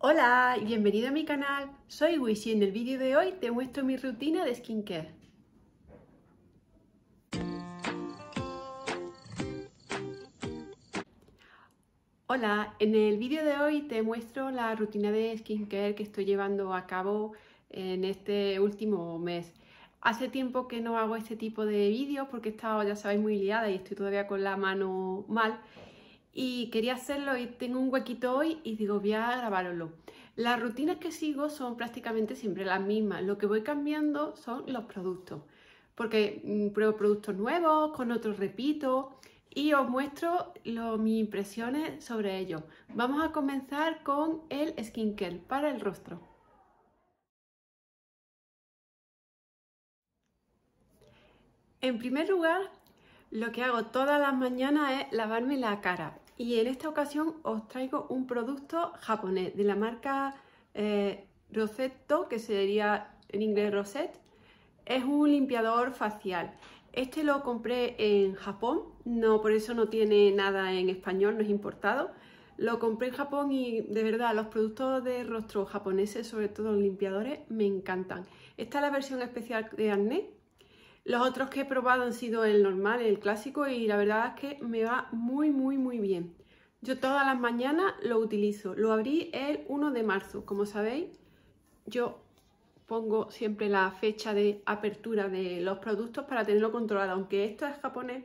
Hola y bienvenido a mi canal. Soy Wish y en el vídeo de hoy te muestro mi rutina de skincare. Hola, en el vídeo de hoy te muestro la rutina de skincare que estoy llevando a cabo en este último mes. Hace tiempo que no hago este tipo de vídeos porque he estado, ya sabéis, muy liada y estoy todavía con la mano mal y quería hacerlo y tengo un huequito hoy y digo, voy a grabarlo. Las rutinas que sigo son prácticamente siempre las mismas. Lo que voy cambiando son los productos, porque mm, pruebo productos nuevos, con otros repito y os muestro mis impresiones sobre ellos. Vamos a comenzar con el skincare para el rostro. En primer lugar, lo que hago todas las mañanas es lavarme la cara y en esta ocasión os traigo un producto japonés de la marca eh, Rosetto, que sería en inglés Rosette. Es un limpiador facial. Este lo compré en Japón, no por eso no tiene nada en español, no es importado. Lo compré en Japón y de verdad los productos de rostro japoneses, sobre todo los limpiadores, me encantan. Esta es la versión especial de Arnett. Los otros que he probado han sido el normal, el clásico y la verdad es que me va muy, muy, muy bien. Yo todas las mañanas lo utilizo. Lo abrí el 1 de marzo. Como sabéis, yo pongo siempre la fecha de apertura de los productos para tenerlo controlado. Aunque esto es japonés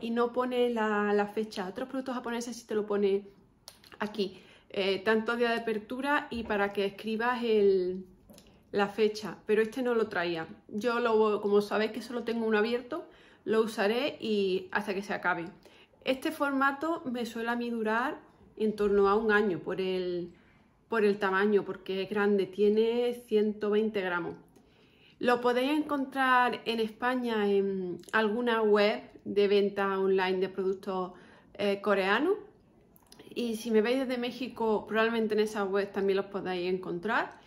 y no pone la, fecha. Otros productos japoneses sí te lo pone aquí. Eh, tanto día de apertura y para que escribas el, la fecha, pero este no lo traía. Yo, lo, como sabéis que solo tengo uno abierto, lo usaré y hasta que se acabe. Este formato me suele a mí durar en torno a un año por el, por el tamaño, porque es grande, tiene 120 gramos. Lo podéis encontrar en España en alguna web de venta online de productos eh, coreanos. Y si me veis desde México, probablemente en esa web también los podáis encontrar.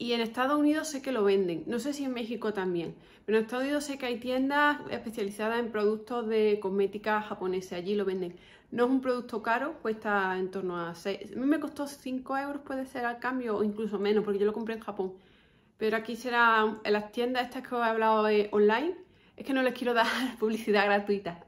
Y en Estados Unidos sé que lo venden, no sé si en México también, pero en Estados Unidos sé que hay tiendas especializadas en productos de cosmética japonesa, allí lo venden. No es un producto caro, cuesta en torno a 6, a mí me costó 5 euros puede ser al cambio o incluso menos porque yo lo compré en Japón. Pero aquí será en las tiendas estas que os he hablado eh, online, es que no les quiero dar publicidad gratuita.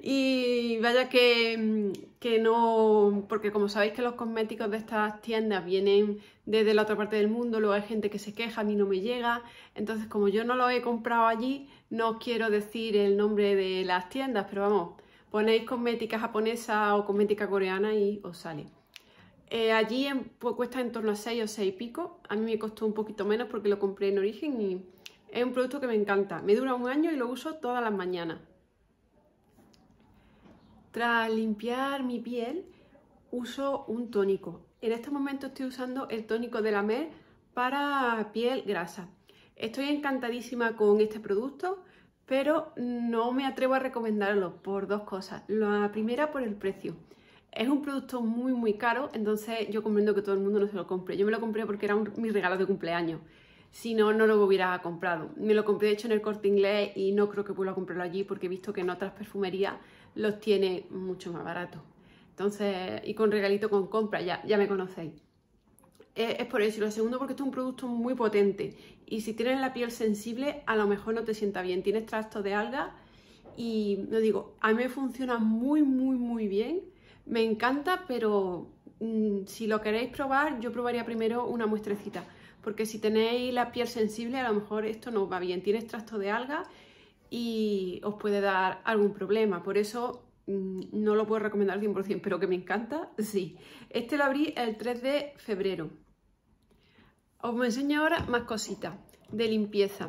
Y vaya mm, que, no, porque como sabéis que los cosméticos de estas tiendas vienen desde la otra parte del mundo, luego hay gente que se queja, a mí no me llega, entonces como yo no lo he comprado allí, no quiero decir el nombre de las tiendas, pero vamos, ponéis cosmética japonesa o cosmética coreana y os sale. Eh, allí pues, cuesta en torno a 6 o 6 pico, a mí me costó un poquito menos porque lo compré en origen y es un producto que me encanta. Me dura un año y lo uso todas las mañanas. Tras limpiar mi piel, uso un tónico. En este momento estoy usando el tónico de la Mer para piel grasa. Estoy encantadísima con este producto, pero no me atrevo a recomendarlo por dos cosas. La primera, por el precio. Es un producto muy, muy caro, entonces yo comprendo que todo el mundo no se lo compre. Yo me lo compré porque era un, mi regalo de cumpleaños si no, no lo hubiera comprado. Me lo compré hecho en el corte inglés y no creo que pueda comprarlo allí porque he visto que en otras perfumerías los tiene mucho más barato Entonces, y con regalito con compra, ya, ya me conocéis. Eh, es, por eso. Y lo segundo, porque es un producto muy potente. Y si tienes la piel sensible, a lo mejor no te sienta bien. Tienes trastos de alga y lo digo, a mí me funciona muy, muy, muy bien. Me encanta, pero mm, si lo queréis probar, yo probaría primero una muestrecita porque si tenéis la piel sensible a lo mejor esto no va bien, tiene extracto de alga y os puede dar algún problema, por eso mm, no lo puedo recomendar 100%, pero que me encanta, sí. Este lo abrí el 3 de febrero. Os enseño ahora más cositas de limpieza.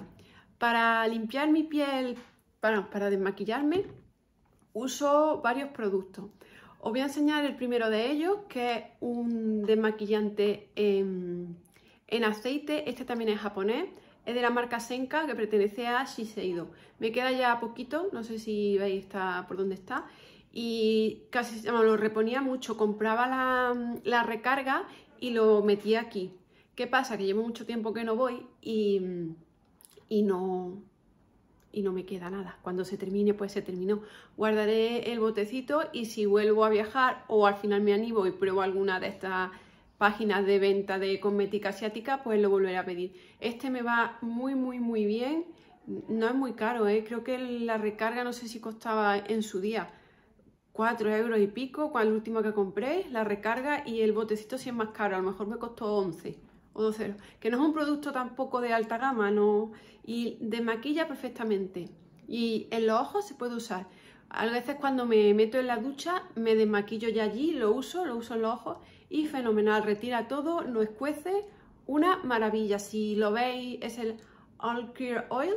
Para limpiar mi piel, para, para desmaquillarme, uso varios productos. Os voy a enseñar el primero de ellos, que es un desmaquillante en en aceite, este también es japonés, es de la marca Senka que pertenece a Shiseido. Me queda ya poquito, no sé si veis está, por dónde está. Y casi lo reponía mucho, compraba la, recarga y lo metía aquí. ¿Qué pasa? Que llevo mucho tiempo que no voy y, y no, y no me queda nada. Cuando se termine, pues se terminó. Guardaré el botecito y si vuelvo a viajar o al final me animo y pruebo alguna de estas páginas de venta de cosmética asiática, pues lo volveré a pedir. Este me va muy, muy, muy bien. No es muy caro, ¿eh? creo que la recarga no sé si costaba en su día 4 euros y pico, el último que compré, la recarga y el botecito si es más caro, a lo mejor me costó 11 o 12 euros. Que no es un producto tampoco de alta gama, no. Y de maquilla perfectamente. Y en los ojos se puede usar. A veces cuando me meto en la ducha me desmaquillo ya allí, lo uso, lo uso en los ojos y fenomenal, retira todo, no escuece, una maravilla. Si lo veis es el All Clear Oil,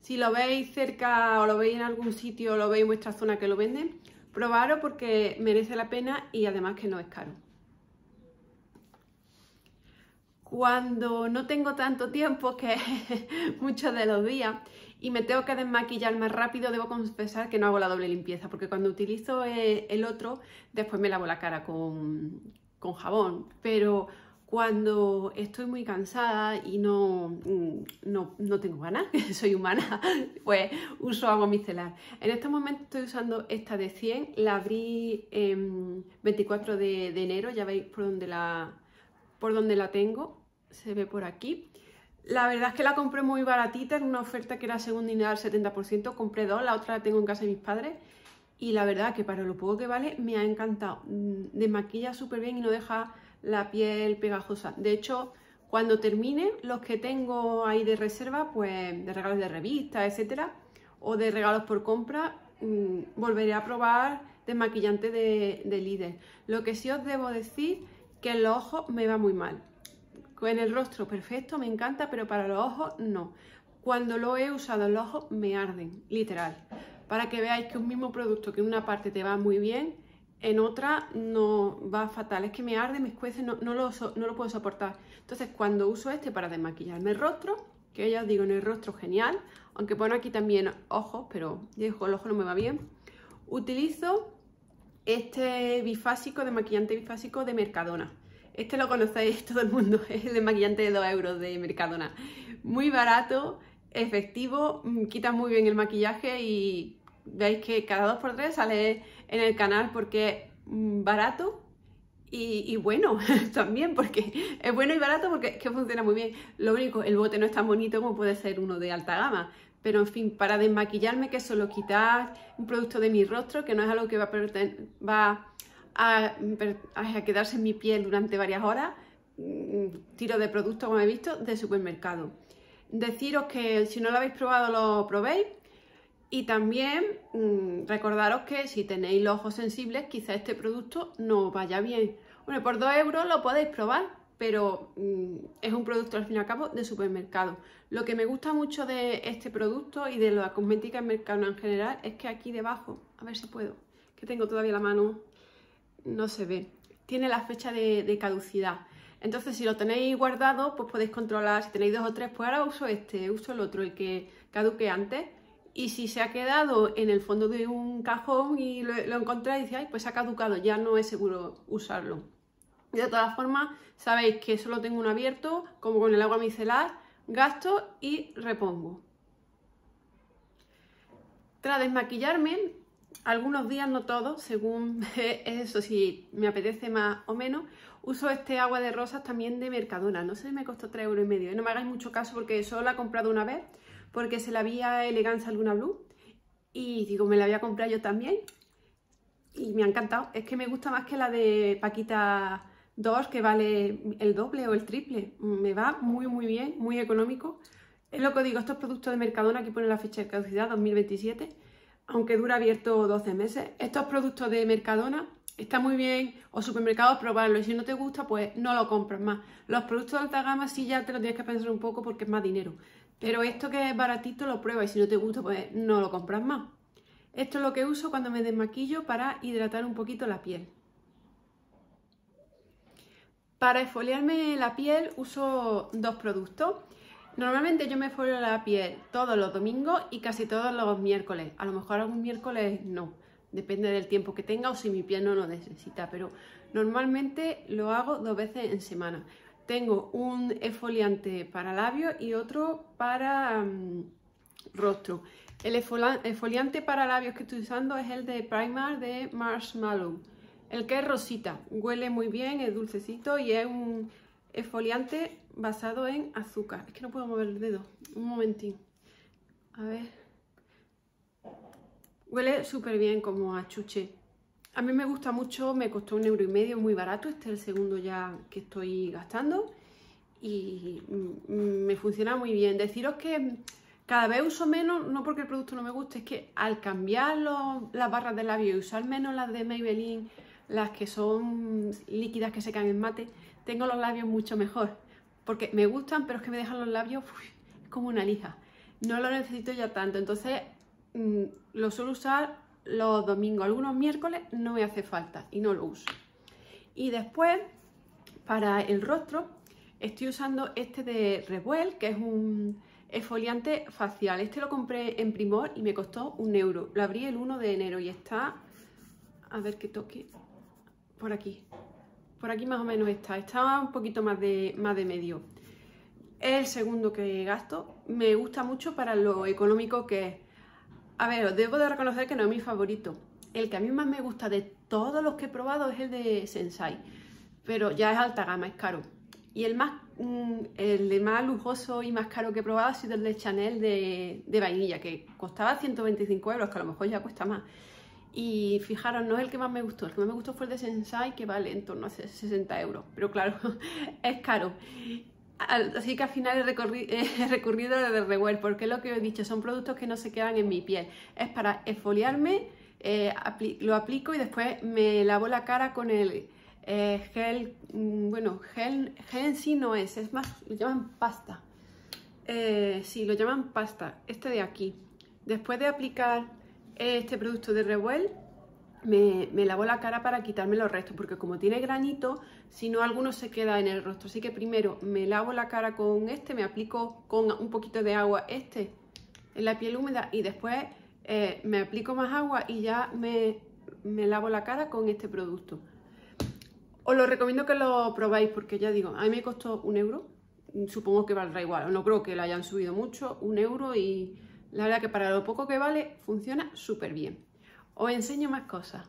si lo veis cerca o lo veis en algún sitio o lo veis en vuestra zona que lo venden, probarlo porque merece la pena y además que no es caro. Cuando no tengo tanto tiempo, que muchos de los días, y me tengo que desmaquillar más rápido, debo confesar que no hago la doble limpieza, porque cuando utilizo eh, el otro, después me lavo la cara con, jabón, pero cuando estoy muy cansada y no, mm, no, no tengo ganas, soy humana, pues uso agua micelar. En este momento estoy usando esta de 100, la abrí el em, 24 de, enero, ya veis por dónde la, por donde la tengo, se ve por aquí. La verdad es que la compré muy baratita, en una oferta que era según y al 70%, compré dos, la otra la tengo en casa de mis padres. Y la verdad que para lo poco que vale me ha encantado. Mm, desmaquilla súper bien y no deja la piel pegajosa. De hecho, cuando termine, los que tengo ahí de reserva, pues de regalos de revista, etcétera, o de regalos por compra, mm, volveré a probar desmaquillante de, de líder. Lo que sí os debo decir que en los ojos me va muy mal. En el rostro, perfecto, me encanta, pero para los ojos, no. Cuando lo he usado en los ojos, me arden, literal. Para que veáis que un mismo producto que en una parte te va muy bien, en otra no va fatal. Es que me arde, me escuece, no, lo, no lo puedo soportar. Entonces, cuando uso este para desmaquillarme el rostro, que ya os digo, en el rostro genial, aunque pone aquí también ojos, pero el ojo no me va bien, utilizo este bifásico de maquillante bifásico de Mercadona. Este lo conocéis todo el mundo, es el desmaquillante de 2 euros de Mercadona. Muy barato, efectivo, mm, quita muy bien el maquillaje y veis que cada 2x3 sale en el canal porque es mm, barato y, bueno también, porque es bueno y barato porque que funciona muy bien. Lo único, el bote no es tan bonito como puede ser uno de alta gama, pero en fin, para desmaquillarme que solo quita un producto de mi rostro, que no es algo que va a, va a, quedarse en mi piel durante varias horas, mm, tiro de productos, como he visto, de supermercado. Deciros que si no lo habéis probado, lo probéis. Y también mm, recordaros que si tenéis los ojos sensibles, quizá este producto no vaya bien. Bueno, por 2 euros lo podéis probar, pero mm, es un producto al fin y al cabo de supermercado. Lo que me gusta mucho de este producto y de la cosmética en mercado en general es que aquí debajo, a ver si puedo, que tengo todavía la mano no se ve, tiene la fecha de, caducidad. Entonces, si lo tenéis guardado, pues podéis controlar, si tenéis dos o tres, pues ahora uso este, uso el otro, el que caduque antes. Y si se ha quedado en el fondo de un cajón y lo, encontráis y pues se ha caducado, ya no es seguro usarlo. De todas formas, sabéis que solo tengo uno abierto, como con el agua micelar, gasto y repongo. Tras desmaquillarme, algunos días, no todos, según eso, si me apetece más o menos, uso este agua de rosas también de Mercadona. No sé, si me costó 3,5 euros. Y medio. No me hagáis mucho caso porque solo la he comprado una vez, porque se la había Eleganza Luna Blue. Y digo, me la había comprado yo también. Y me ha encantado. Es que me gusta más que la de Paquita 2, que vale el doble o el triple. Me va muy, muy bien, muy económico. Es lo que digo, estos productos de Mercadona, aquí pone la fecha de caducidad, 2027 aunque dura abierto 12 meses. Estos productos de Mercadona están muy bien, o supermercados, probarlo. Y si no te gusta, pues no lo compras más. Los productos de alta gama sí ya te lo tienes que pensar un poco porque es más dinero. Pero esto que es baratito lo pruebas y si no te gusta, pues no lo compras más. Esto es lo que uso cuando me desmaquillo para hidratar un poquito la piel. Para esfoliarme la piel uso dos productos. Normalmente yo me folio la piel todos los domingos y casi todos los miércoles. A lo mejor algún miércoles no, depende del tiempo que tenga o si mi piel no lo necesita, pero normalmente lo hago dos veces en semana. Tengo un esfoliante para labios y otro para mm, rostro. El esfoliante para labios que estoy usando es el de Primar de Marshmallow. El que es rosita, huele muy bien, es dulcecito y es un Esfoliante basado en azúcar. Es que no puedo mover el dedo. Un momentín. A ver. Huele súper bien como a chuche. A mí me gusta mucho, me costó un euro y medio, muy barato. Este es el segundo ya que estoy gastando. Y me funciona muy bien. Deciros que cada vez uso menos, no porque el producto no me guste, es que al cambiar las barras de labio y usar menos las de Maybelline, las que son líquidas que se caen en mate, tengo los labios mucho mejor. Porque me gustan, pero es que me dejan los labios como una lija. No lo necesito ya tanto. Entonces mm, lo suelo usar los domingos. Algunos miércoles no me hace falta y no lo uso. Y después, para el rostro, estoy usando este de Revuel, que es un exfoliante facial. Este lo compré en Primor y me costó un euro. Lo abrí el 1 de enero y está... A ver que toque por aquí por aquí más o menos está, Estaba un poquito más de, más de medio. el segundo que gasto, me gusta mucho para lo económico que es. A ver, debo de reconocer que no es mi favorito. El que a mí más me gusta de todos los que he probado es el de Sensai, pero ya es alta gama, es caro. Y el, más, mm, de más lujoso y más caro que he probado ha sido el de Chanel de, de vainilla, que costaba 125 euros, que a lo mejor ya cuesta más. Y fijaros, no es el que más me gustó, el que más me gustó fue el de Sensai, que vale en torno a 60 euros, pero claro, es caro. Así que al final he, recurrido he de Rewell, porque es lo que os he dicho, son productos que no se quedan en mi piel. Es para esfoliarme, eh, lo aplico y después me lavo la cara con el eh, gel, mm, bueno, gel, gel en sí no es, es más, lo llaman pasta. Eh, sí, lo llaman pasta, este de aquí. Después de aplicar este producto de Revuel me, lavo la cara para quitarme los restos, porque como tiene granito, si no alguno se queda en el rostro. Así que primero me lavo la cara con este, me aplico con un poquito de agua este en la piel húmeda y después eh, me aplico más agua y ya me, me lavo la cara con este producto. Os lo recomiendo que lo probáis porque ya digo, a mí me costó un euro, supongo que valdrá igual, no creo que lo hayan subido mucho, un euro y la verdad que para lo poco que vale, funciona súper bien. Os enseño más cosas.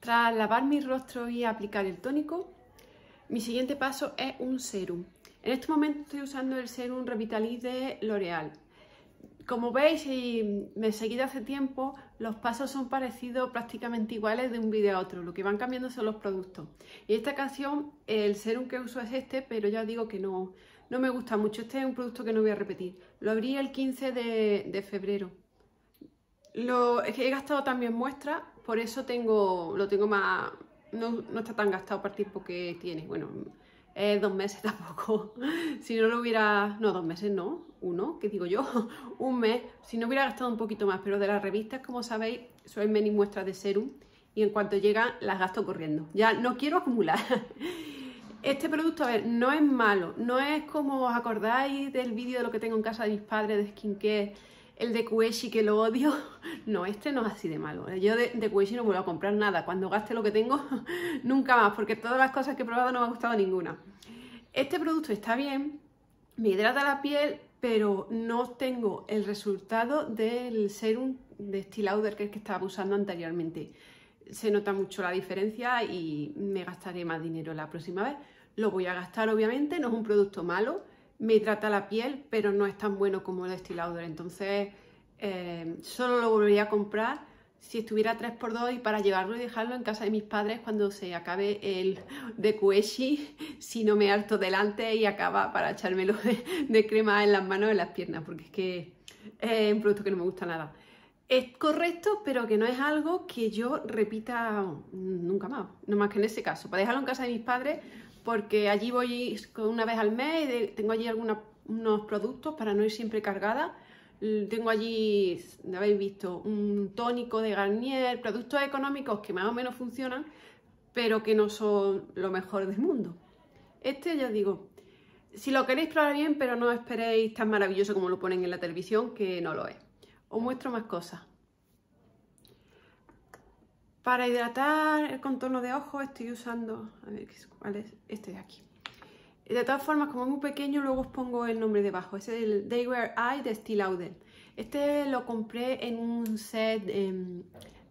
Tras lavar mi rostro y aplicar el tónico, mi siguiente paso es un serum. En este momento estoy usando el serum Revitaliz de L'Oreal. Como veis, y me he seguido hace tiempo, los pasos son parecidos prácticamente iguales de un vídeo a otro. Lo que van cambiando son los productos. En esta ocasión, el serum que uso es este, pero ya os digo que no, no me gusta mucho, este es un producto que no voy a repetir. Lo abrí el 15 de, febrero. Lo, he gastado también muestras, por eso tengo, lo tengo más... No, está tan gastado para el tiempo que tiene. Bueno, eh, dos meses tampoco. si no lo hubiera... No, dos meses no, uno, que digo yo, un mes. Si no hubiera gastado un poquito más, pero de las revistas, como sabéis, suelen venir muestras de serum y en cuanto llegan las gasto corriendo. Ya no quiero acumular. este producto, a ver, no es malo, no es como os acordáis del vídeo de lo que tengo en casa de mis padres de skin skincare, el de Kueshi que lo odio. No, este no es así de malo. ¿eh? Yo de, de Kueshi no vuelvo a comprar nada. Cuando gaste lo que tengo, nunca más, porque todas las cosas que he probado no me ha gustado ninguna. Este producto está bien, me hidrata la piel, pero no tengo el resultado del serum de Stilauder que es que estaba usando anteriormente. Se nota mucho la diferencia y me gastaré más dinero la próxima vez. Lo voy a gastar, obviamente, no es un producto malo, me trata la piel, pero no es tan bueno como el destilador Entonces, eh, solo lo volvería a comprar si estuviera 3x2 y para llevarlo y dejarlo en casa de mis padres cuando se acabe el de Kueshi, si no me harto delante y acaba para echármelo de, de crema en las manos y en las piernas, porque es que es un producto que no me gusta nada. Es correcto, pero que no es algo que yo repita nunca más, no más que en ese caso. Para dejarlo en casa de mis padres, porque allí voy una vez al mes y tengo allí algunos unos productos para no ir siempre cargada. Tengo allí, habéis visto, un tónico de Garnier, productos económicos que más o menos funcionan, pero que no son lo mejor del mundo. Este, ya os digo, si lo queréis probar bien, pero no esperéis tan maravilloso como lo ponen en la televisión, que no lo es. Os muestro más cosas. Para hidratar el contorno de ojos estoy usando... A ver, ¿cuál es? Este de aquí. De todas formas, como es muy pequeño, luego os pongo el nombre debajo. Es el Daywear Eye de Steel Este lo compré en un set em,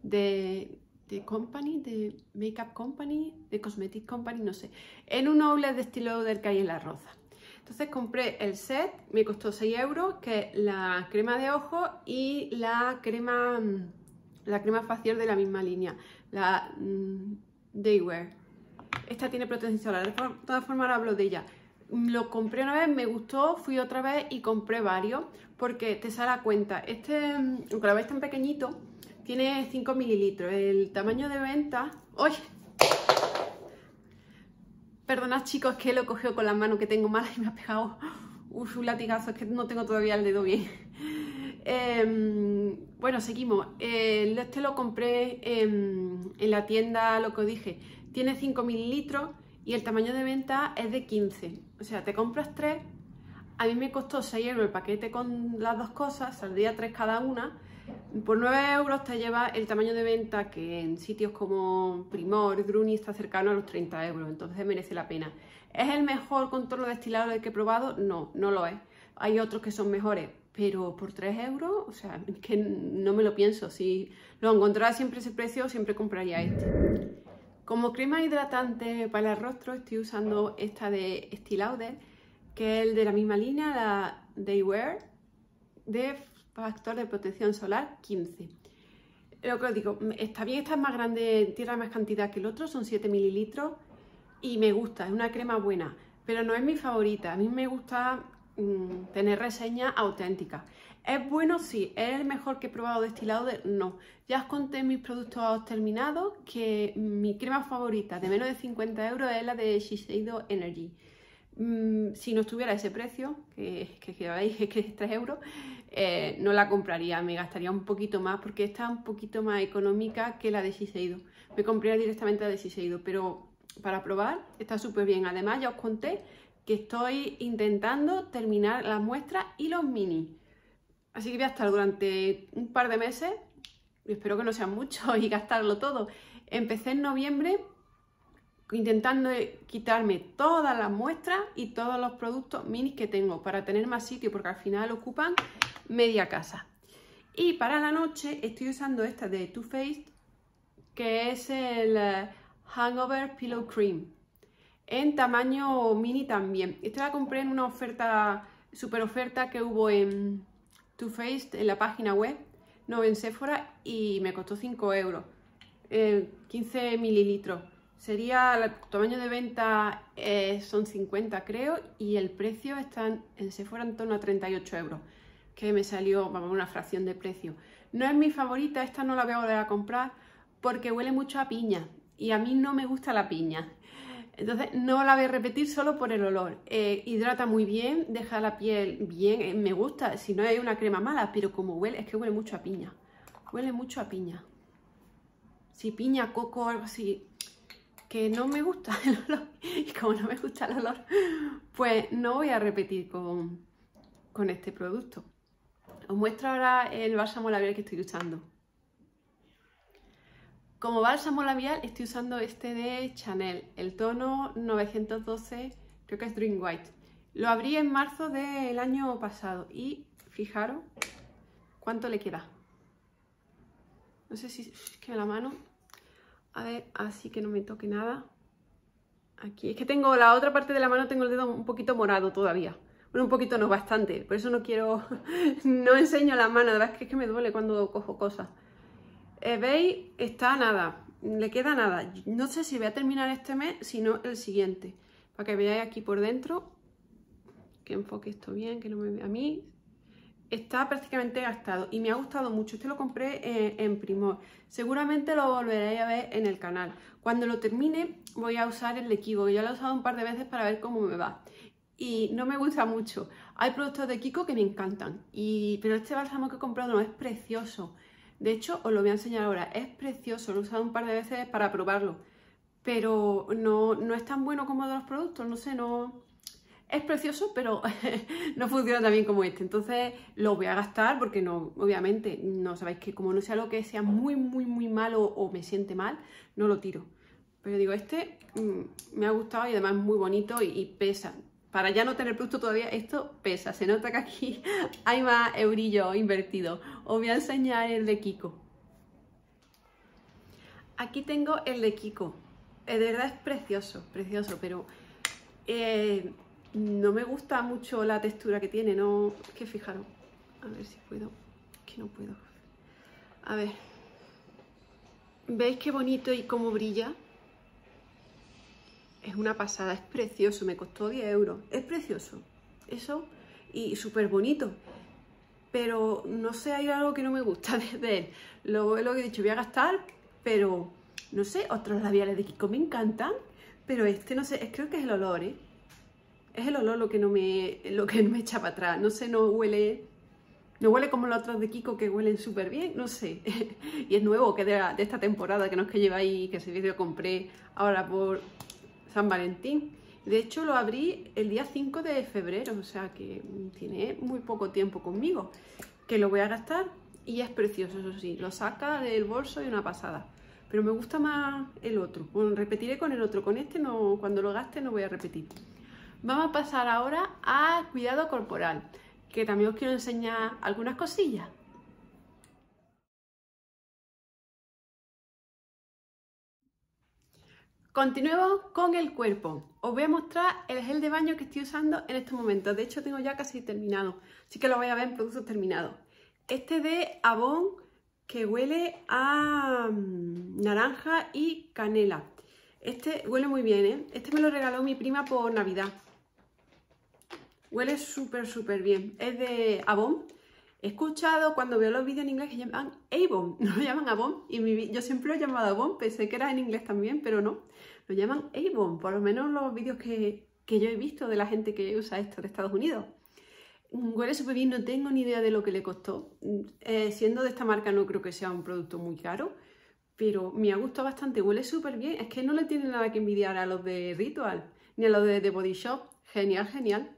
de, company, de makeup company, de cosmetic company, no sé. En un outlet de Steel Auden que hay en La rosa. Entonces compré el set, me costó 6 euros, que es la crema de ojo y la crema mm, la crema facial de la misma línea, la mm, Daywear. Esta tiene protección solar, de todas formas ahora hablo de ella. Mm, lo compré una vez, me gustó, fui otra vez y compré varios porque te sale a cuenta. Este, mm, aunque lo veis tan pequeñito, tiene 5 mililitros. El tamaño de venta... oye. Perdonad chicos que lo cogió con la mano que tengo mala y me ha pegado ¡oh! un latigazo, es que no tengo todavía el dedo bien. Em, bueno, seguimos. este lo compré em, en, la tienda, lo que os dije. Tiene 5 mililitros y el tamaño de venta es de 15. O sea, te compras 3. A mí me costó 6 euros el paquete con las dos cosas, saldría 3 cada una. Por 9 euros te lleva el tamaño de venta que en sitios como Primor, Druni está cercano a los 30 euros, entonces merece la pena. ¿Es el mejor contorno destilado de que he probado? No, no lo es. Hay otros que son mejores, pero por 3 euros, o sea, que no me lo pienso. Si lo encontrara siempre ese precio, siempre compraría este. Como crema hidratante para el rostro estoy usando esta de Estee Lauder, que es el de la misma línea, la Daywear, de factor de protección solar 15. Lo que os digo, mm, está bien, esta es más grande, tiene más cantidad que el otro, son 7 mililitros y me gusta, es una crema buena, pero no es mi favorita. A mí me gusta Mm, tener reseña auténtica. ¿Es bueno? Sí. ¿Es el mejor que he probado destilado? De... No. Ya os conté mis productos terminados que mi crema favorita de menos de 50 euros es la de Shiseido Energy. Mm, si no estuviera ese precio, que, que, que, es 3 euros, eh, no la compraría, me gastaría un poquito más porque está un poquito más económica que la de Shiseido. Me compraría directamente la de Shiseido, pero para probar está súper bien. Además ya os conté que estoy intentando terminar las muestras y los mini. Así que voy a estar durante un par de meses, y espero que no sea mucho y gastarlo todo. Empecé en noviembre intentando quitarme todas las muestras y todos los productos minis que tengo para tener más sitio porque al final ocupan media casa. Y para la noche estoy usando esta de Too Faced que es el eh, Hangover Pillow Cream en tamaño mini también. Esta la compré en una oferta, super oferta que hubo en Too Faced, en la página web, no en Sephora, y me costó 5 euros, 15 eh, mililitros. Sería, el tamaño de venta eh, son 50 creo, y el precio está en, Sephora en torno a 38 euros, que me salió, una fracción de precio. No es mi favorita, esta no la voy a volver a comprar, porque huele mucho a piña, y a mí no me gusta la piña. Entonces no la voy a repetir solo por el olor. Eh, hidrata muy bien, deja la piel bien, eh, me gusta, si no hay una crema mala, pero como huele, es que huele mucho a piña. Huele mucho a piña. Si piña, coco, algo así, que no me gusta el olor. Y como no me gusta el olor, pues no voy a repetir con, con este producto. Os muestro ahora el bálsamo labial que estoy usando. Como bálsamo labial estoy usando este de Chanel, el tono 912, creo que es Dream White. Lo abrí en marzo del año pasado y fijaros cuánto le queda. No sé si es que la mano. A ver, así que no me toque nada. Aquí, es que tengo la otra parte de la mano, tengo el dedo un poquito morado todavía. Bueno, un poquito no, bastante. Por eso no quiero, no enseño la mano, la verdad es que, es que me duele cuando cojo cosas. Eh, ¿Veis? Está nada, le queda nada. No sé si voy a terminar este mes, sino el siguiente. Para que veáis aquí por dentro, que enfoque esto bien, que no me vea a mí. Está prácticamente gastado y me ha gustado mucho. Este lo compré eh, en Primor. Seguramente lo volveréis a ver en el canal. Cuando lo termine voy a usar el Kiko, ya lo he usado un par de veces para ver cómo me va. Y no me gusta mucho. Hay productos de Kiko que me encantan, y... pero este bálsamo que he comprado no es precioso. De hecho, os lo voy a enseñar ahora. Es precioso, lo he usado un par de veces para probarlo. Pero no, no es tan bueno como otros productos, no sé, no... Es precioso, pero no funciona tan bien como este. Entonces lo voy a gastar porque no, obviamente, no sabéis que como no sea lo que sea muy, muy, muy malo o me siente mal, no lo tiro. Pero digo, este mm, me ha gustado y además es muy bonito y pesa para ya no tener producto todavía, esto pesa. Se nota que aquí hay más eurillo invertido. Os voy a enseñar el de Kiko. Aquí tengo el de Kiko. Eh, de verdad es precioso, precioso, pero eh, no me gusta mucho la textura que tiene. No, que fijaros. A ver si puedo. que no puedo. A ver. ¿Veis qué bonito y cómo brilla? es una pasada, es precioso, me costó 10 euros, es precioso, eso, y súper bonito, pero no sé, hay algo que no me gusta de él, lo, lo que he dicho, voy a gastar, pero no sé, otros labiales de Kiko me encantan, pero este no sé, es, creo que es el olor, ¿eh? Es el olor lo que no me, lo que me echa para atrás, no sé, no huele... No huele como los otros de Kiko que huelen súper bien, no sé. y es nuevo, que de, de, esta temporada, que no es que lleva ahí, que ese vídeo compré ahora por San Valentín. De hecho, lo abrí el día 5 de febrero, o sea que tiene muy poco tiempo conmigo, que lo voy a gastar y es precioso, eso sí, lo saca del bolso y una pasada. Pero me gusta más el otro, bueno, repetiré con el otro, con este no, cuando lo gaste no voy a repetir. Vamos a pasar ahora a cuidado corporal, que también os quiero enseñar algunas cosillas. Continuemos con el cuerpo. Os voy a mostrar el gel de baño que estoy usando en estos momentos. De hecho, tengo ya casi terminado. Así que lo voy a ver en productos terminados. Este de Avon que huele a mm, naranja y canela. Este huele muy bien, ¿eh? Este me lo regaló mi prima por Navidad. Huele súper, súper bien. Es de Avon. He escuchado cuando veo los vídeos en inglés que llaman Avon, no lo llaman Avon. Y yo siempre lo he llamado Avon, pensé que era en inglés también, pero no lo llaman Avon, por lo menos los vídeos que, yo he visto de la gente que usa esto de Estados Unidos. Mm, huele súper bien, no tengo ni idea de lo que le costó. Mm, eh, siendo de esta marca no creo que sea un producto muy caro, pero me ha gustado bastante, huele súper bien. Es que no le tiene nada que envidiar a los de Ritual, ni a los de The Body Shop. Genial, genial.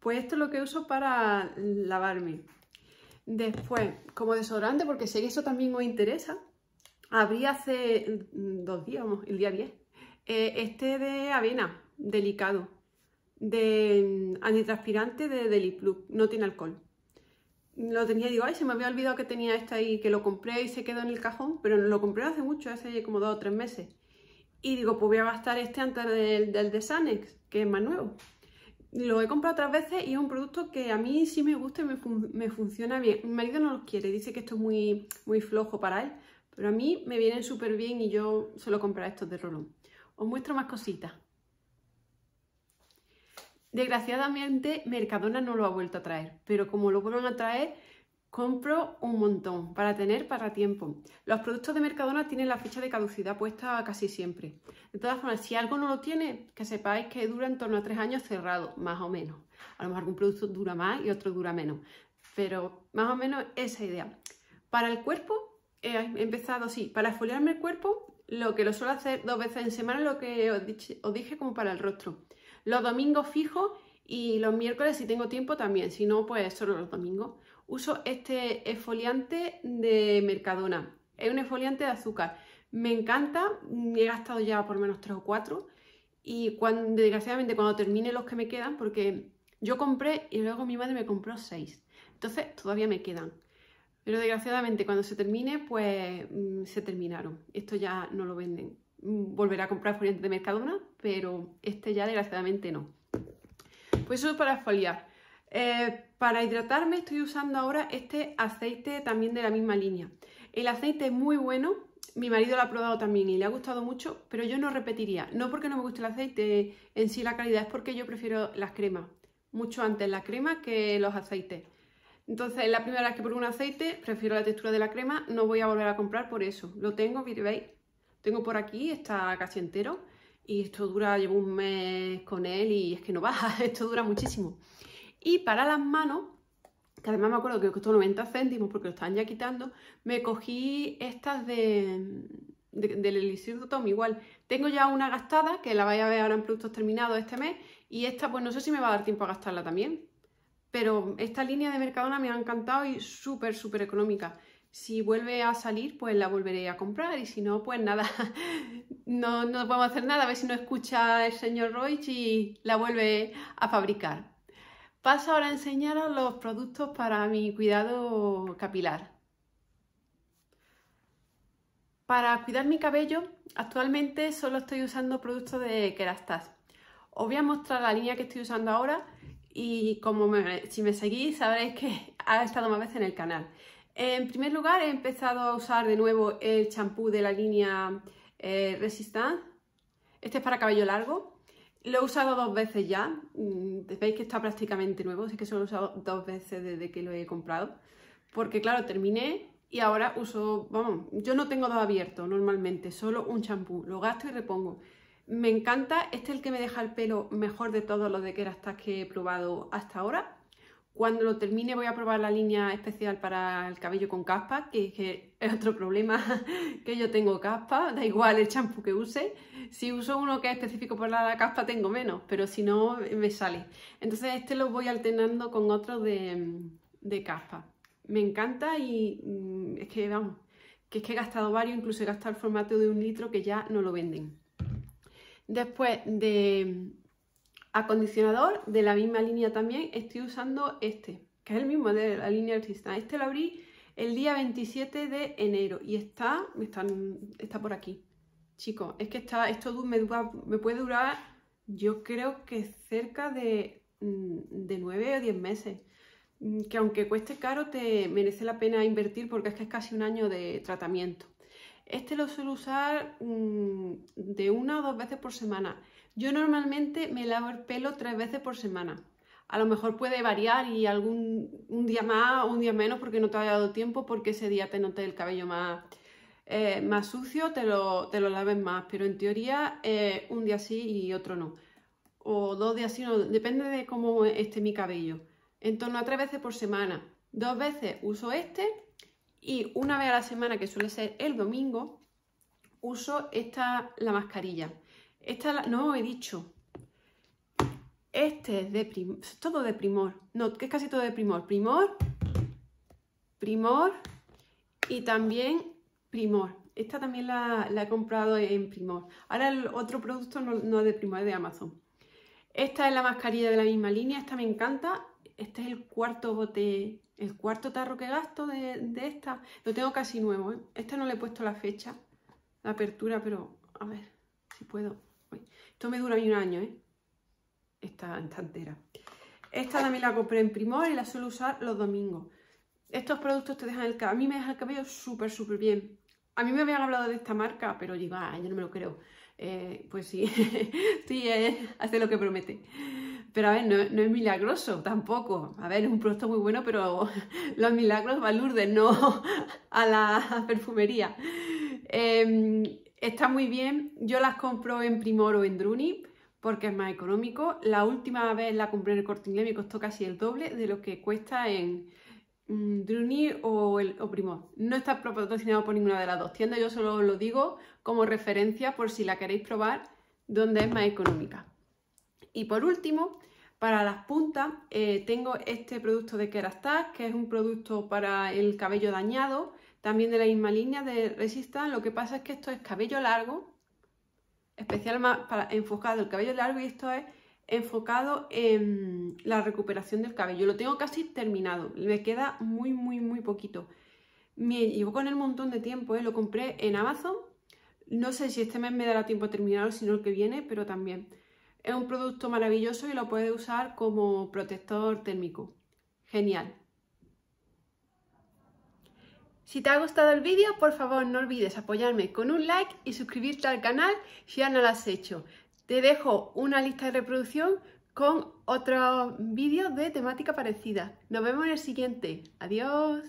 Pues esto es lo que uso para lavarme. Después, como desodorante, porque sé que eso también os interesa, abrí hace mm, dos días, el día 10, eh, este de avena, delicado, de mm, antitranspirante de Club, no tiene alcohol. Lo tenía, digo, ay, se me había olvidado que tenía este ahí, que lo compré y se quedó en el cajón, pero lo compré hace mucho, hace como dos o tres meses. Y digo, pues voy a gastar este antes del, de Sanex, que es más nuevo. Lo he comprado otras veces y es un producto que a mí sí me gusta y me, funciona bien. Mi marido no lo quiere, dice que esto es muy, muy flojo para él, pero a mí me vienen súper bien y yo suelo comprar estos de Rolón. Os muestro más cositas. Desgraciadamente Mercadona no lo ha vuelto a traer, pero como lo vuelvan a traer, compro un montón para tener para tiempo. Los productos de Mercadona tienen la fecha de caducidad puesta casi siempre. De todas formas, si algo no lo tiene, que sepáis que dura en torno a tres años cerrado, más o menos. A lo mejor algún producto dura más y otro dura menos, pero más o menos esa idea. Para el cuerpo, he eh, empezado, sí, para esfoliarme el cuerpo, lo que lo suelo hacer dos veces en semana, lo que os dije, como para el rostro. Los domingos fijo y los miércoles si tengo tiempo también, si no, pues solo los domingos. Uso este esfoliante de Mercadona. Es un esfoliante de azúcar. Me encanta, he gastado ya por menos tres o cuatro y cuando, desgraciadamente cuando termine los que me quedan, porque yo compré y luego mi madre me compró seis. Entonces todavía me quedan. Pero desgraciadamente cuando se termine, pues mm, se terminaron. Esto ya no lo venden. Mm, Volveré a comprar foliantes de Mercadona, pero este ya desgraciadamente no. Pues eso es para exfoliar. Eh, para hidratarme estoy usando ahora este aceite también de la misma línea. El aceite es muy bueno, mi marido lo ha probado también y le ha gustado mucho, pero yo no repetiría. No porque no me guste el aceite en sí la calidad, es porque yo prefiero las cremas. Mucho antes la crema que los aceites. Entonces, la primera vez que pongo un aceite, prefiero la textura de la crema, no voy a volver a comprar por eso. Lo tengo, veis, tengo por aquí, está casi entero y esto dura, llevo un mes con él y es que no baja, esto dura muchísimo. Y para las manos, que además me acuerdo que costó 90 céntimos porque lo estaban ya quitando, me cogí estas de, del Elixir Tom igual. Tengo ya una gastada, que la vais a ver ahora en productos terminados este mes, y esta pues no sé si me va a dar tiempo a gastarla también, pero esta línea de Mercadona me ha encantado y súper, súper económica. Si vuelve a salir, pues la volveré a comprar y si no, pues nada, no, no podemos hacer nada. A ver si no escucha el señor Roich y la vuelve a fabricar. Paso ahora a enseñaros los productos para mi cuidado capilar. Para cuidar mi cabello, actualmente solo estoy usando productos de Kerastase. Os voy a mostrar la línea que estoy usando ahora y como si me seguís sabréis que ha estado más veces en el canal. En primer lugar he empezado a usar de nuevo el champú de la línea eh, Resistance, este es para cabello largo, lo he usado dos veces ya, mm, veis que está prácticamente nuevo, así que solo he usado dos veces desde que lo he comprado, porque claro, terminé y ahora uso, vamos, yo no tengo dos abiertos normalmente, solo un champú, lo gasto y repongo. Me encanta, este es el que me deja el pelo mejor de todos los de Kerastas que he probado hasta ahora. Cuando lo termine voy a probar la línea especial para el cabello con caspa, que, es otro problema que yo tengo caspa, da igual el champú que use. Si uso uno que es específico para la caspa tengo menos, pero si no me sale. Entonces este lo voy alternando con otro de, de caspa. Me encanta y mm, es que vamos, que es que he gastado varios, incluso he gastado el formato de un litro que ya no lo venden. Después de acondicionador, de la misma línea también, estoy usando este, que es el mismo de la línea artista. Este lo abrí el día 27 de enero y está, está, por aquí. Chicos, es que está, esto me, puede durar, yo creo que cerca de, mm, de 9 o 10 meses mm, que aunque cueste caro, te merece la pena invertir porque es que es casi un año de tratamiento. Este lo suelo usar mm, de una o dos veces por semana. Yo normalmente me lavo el pelo tres veces por semana. A lo mejor puede variar y algún un día más o un día menos porque no te ha dado tiempo, porque ese día te noté el cabello más, eh, más sucio, te lo, laves más. Pero en teoría, eh, un día sí y otro no. O dos días sí, no, depende de cómo esté mi cabello. En torno a tres veces por semana. Dos veces uso este y una vez a la semana, que suele ser el domingo, uso esta, la mascarilla. Esta, no, he dicho. Este es de primor, todo de primor. No, que es casi todo de primor. Primor, primor y también primor. Esta también la, he comprado en primor. Ahora el otro producto no, no es de primor, es de Amazon. Esta es la mascarilla de la misma línea, esta me encanta este es el cuarto bote, el cuarto tarro que gasto de, esta. Lo tengo casi nuevo, ¿eh? Esta no le he puesto la fecha, la apertura, pero a ver si puedo. Esto me dura un año, ¿eh? Esta, en Esta también la compré en Primor y la suelo usar los domingos. Estos productos te dejan el cabello, a mí me deja el cabello súper, súper bien. A mí me habían hablado de esta marca, pero digo, ah, yo no me lo creo. Eh, pues sí, sí, eh, hace lo que promete. Pero a ver, no, es milagroso tampoco. A ver, es un producto muy bueno, pero los milagros van no a la perfumería. Em, está muy bien. Yo las compro en Primor o en Druni porque es más económico. La última vez la compré en el Corte Inglés me costó casi el doble de lo que cuesta en mm, Druni o, el, Primor. No está patrocinado por ninguna de las dos tiendas, yo solo lo digo como referencia por si la queréis probar donde es más económica. Y por último, para las puntas eh, tengo este producto de Kerastase, que es un producto para el cabello dañado, también de la misma línea de Resistance. Lo que pasa es que esto es cabello largo, especial más para enfocado el cabello largo y esto es enfocado en la recuperación del cabello. Lo tengo casi terminado, me queda muy, muy, muy poquito. Me llevo con el montón de tiempo, ¿eh? lo compré en Amazon. No sé si este mes me dará tiempo a terminarlo, sino el que viene, pero también. Es un producto maravilloso y lo puedes usar como protector térmico. Genial. Si te ha gustado el vídeo, por favor no olvides apoyarme con un like y suscribirte al canal si ya no lo has hecho. Te dejo una lista de reproducción con otros vídeos de temática parecida. Nos vemos en el siguiente. Adiós.